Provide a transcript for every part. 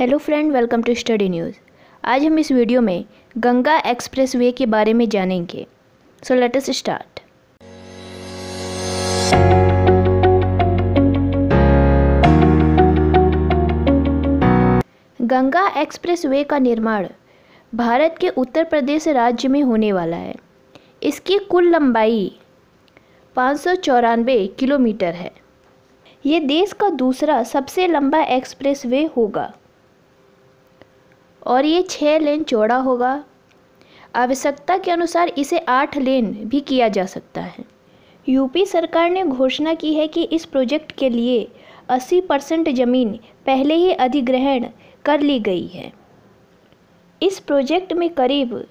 hello friend welcome to study news आज हम इस वीडियो में गंगा एक्सप्रेसवे के बारे में जानेंगे so let us start Ganga expressway का निर्माण भारत के उत्तर प्रदेश राज्य में होने वाला है इसकी कुल लंबाई पाँच किलोमीटर है ये देश का दूसरा सबसे लंबा एक्सप्रेसवे होगा और ये छः लेन चौड़ा होगा आवश्यकता के अनुसार इसे आठ लेन भी किया जा सकता है यूपी सरकार ने घोषणा की है कि इस प्रोजेक्ट के लिए 80 परसेंट ज़मीन पहले ही अधिग्रहण कर ली गई है इस प्रोजेक्ट में करीब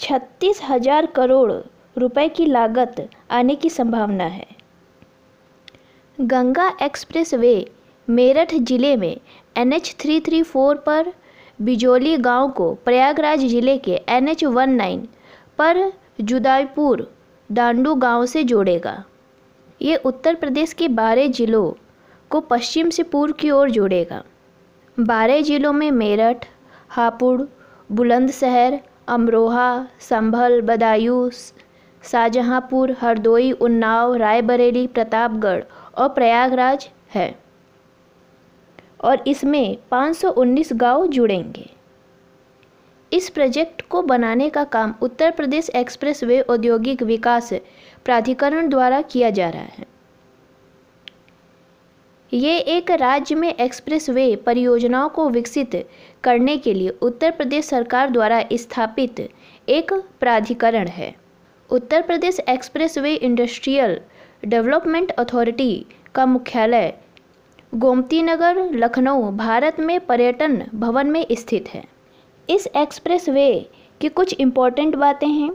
छत्तीस हजार करोड़ रुपए की लागत आने की संभावना है गंगा एक्सप्रेस वे मेरठ ज़िले में N H three three four पर बिजोली गांव को प्रयागराज जिले के एन एच वन नाइन पर जुदाईपुर डांडू गांव से जोड़ेगा ये उत्तर प्रदेश के बारह जिलों को पश्चिम से पूर्व की ओर जोड़ेगा बारह जिलों में मेरठ हापुड़ बुलंदशहर अमरोहा संभल बदायूं शाहजहाँपुर हरदोई उन्नाव रायबरेली प्रतापगढ़ और प्रयागराज है और इसमें 519 गांव जुड़ेंगे इस प्रोजेक्ट को बनाने का काम उत्तर प्रदेश एक्सप्रेस वे औद्योगिक विकास प्राधिकरण द्वारा किया जा रहा है ये एक राज्य में एक्सप्रेस वे परियोजनाओं को विकसित करने के लिए उत्तर प्रदेश सरकार द्वारा स्थापित एक प्राधिकरण है Uttar Pradesh expressway industrial development authority का मुख्यालय गोमती नगर लखनऊ भारत में पर्यटन भवन में स्थित है इस एक्सप्रेस वे की कुछ इम्पोर्टेंट बातें हैं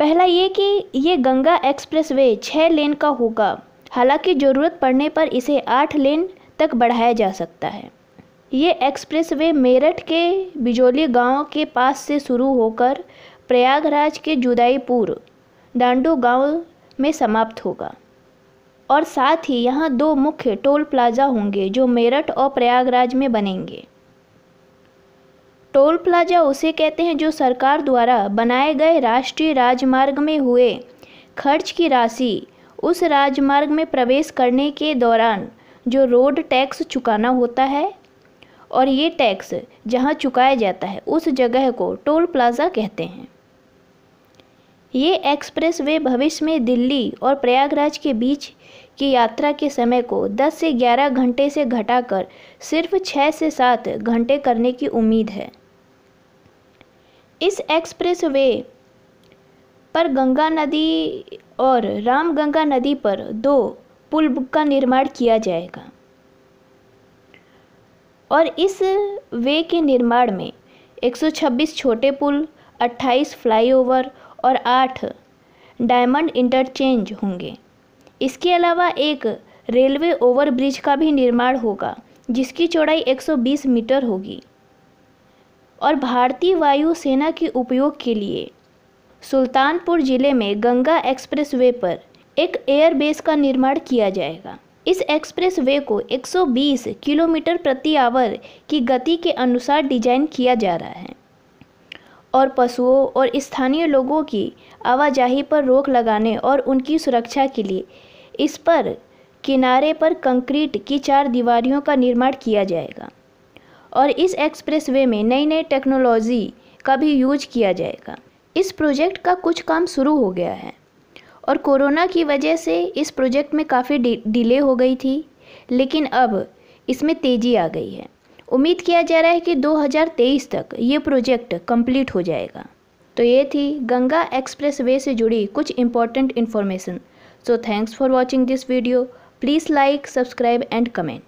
पहला ये कि ये गंगा एक्सप्रेस वे छः लेन का होगा हालांकि ज़रूरत पड़ने पर इसे आठ लेन तक बढ़ाया जा सकता है ये एक्सप्रेस वे मेरठ के बिजोली गांव के पास से शुरू होकर प्रयागराज के जुदाईपुर डांडू गांव में समाप्त होगा और साथ ही यहाँ दो मुख्य टोल प्लाज़ा होंगे जो मेरठ और प्रयागराज में बनेंगे टोल प्लाजा उसे कहते हैं जो सरकार द्वारा बनाए गए राष्ट्रीय राजमार्ग में हुए खर्च की राशि उस राजमार्ग में प्रवेश करने के दौरान जो रोड टैक्स चुकाना होता है और ये टैक्स जहाँ चुकाया जाता है उस जगह को टोल प्लाज़ा कहते हैं ये एक्सप्रेसवे भविष्य में दिल्ली और प्रयागराज के बीच की यात्रा के समय को 10 से 11 घंटे से घटाकर सिर्फ 6 से 7 घंटे करने की उम्मीद है इस एक्सप्रेसवे पर गंगा नदी और रामगंगा नदी पर दो पुल का निर्माण किया जाएगा और इस वे के निर्माण में 126 छोटे पुल 28 फ्लाईओवर और आठ डायमंड इंटरचेंज होंगे इसके अलावा एक रेलवे ओवरब्रिज का भी निर्माण होगा जिसकी चौड़ाई 120 मीटर होगी और भारतीय वायुसेना के उपयोग के लिए सुल्तानपुर ज़िले में गंगा एक्सप्रेसवे पर एक एयरबेस का निर्माण किया जाएगा इस एक्सप्रेस वे को 120 किलोमीटर प्रति आवर की गति के अनुसार डिजाइन किया जा रहा है और पशुओं और स्थानीय लोगों की आवाजाही पर रोक लगाने और उनकी सुरक्षा के लिए इस पर किनारे पर कंक्रीट की चार दीवारियों का निर्माण किया जाएगा और इस एक्सप्रेसवे में नई नई टेक्नोलॉजी का भी यूज किया जाएगा इस प्रोजेक्ट का कुछ काम शुरू हो गया है और कोरोना की वजह से इस प्रोजेक्ट में काफ़ी डिले हो गई थी लेकिन अब इसमें तेज़ी आ गई है उम्मीद किया जा रहा है कि 2023 तक ये प्रोजेक्ट कंप्लीट हो जाएगा तो ये थी गंगा एक्सप्रेस वे से जुड़ी कुछ important information so thanks for watching this video please like subscribe and comment